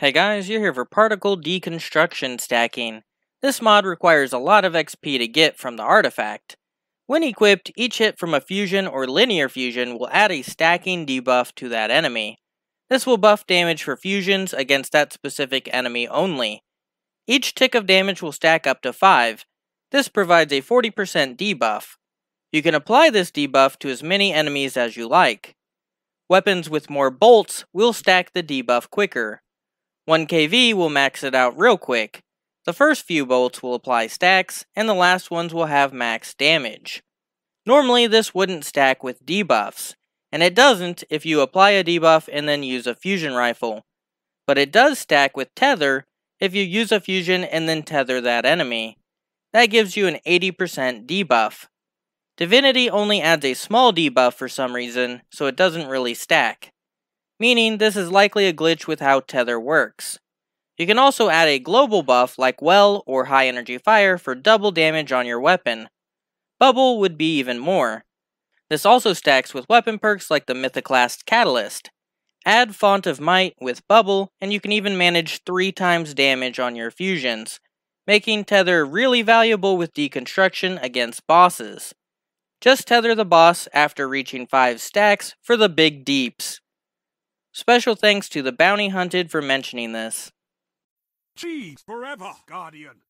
Hey guys, you're here for Particle Deconstruction Stacking. This mod requires a lot of XP to get from the artifact. When equipped, each hit from a fusion or linear fusion will add a stacking debuff to that enemy. This will buff damage for fusions against that specific enemy only. Each tick of damage will stack up to 5. This provides a 40% debuff. You can apply this debuff to as many enemies as you like. Weapons with more bolts will stack the debuff quicker. 1 kV will max it out real quick. The first few bolts will apply stacks, and the last ones will have max damage. Normally this wouldn't stack with debuffs, and it doesn't if you apply a debuff and then use a fusion rifle. But it does stack with tether if you use a fusion and then tether that enemy. That gives you an 80% debuff. Divinity only adds a small debuff for some reason, so it doesn't really stack meaning this is likely a glitch with how Tether works. You can also add a global buff like Well or High Energy Fire for double damage on your weapon. Bubble would be even more. This also stacks with weapon perks like the Mythoclast Catalyst. Add Font of Might with Bubble, and you can even manage 3 times damage on your fusions, making Tether really valuable with deconstruction against bosses. Just tether the boss after reaching 5 stacks for the big deeps. Special thanks to the bounty hunted for mentioning this. Cheese forever, Guardian.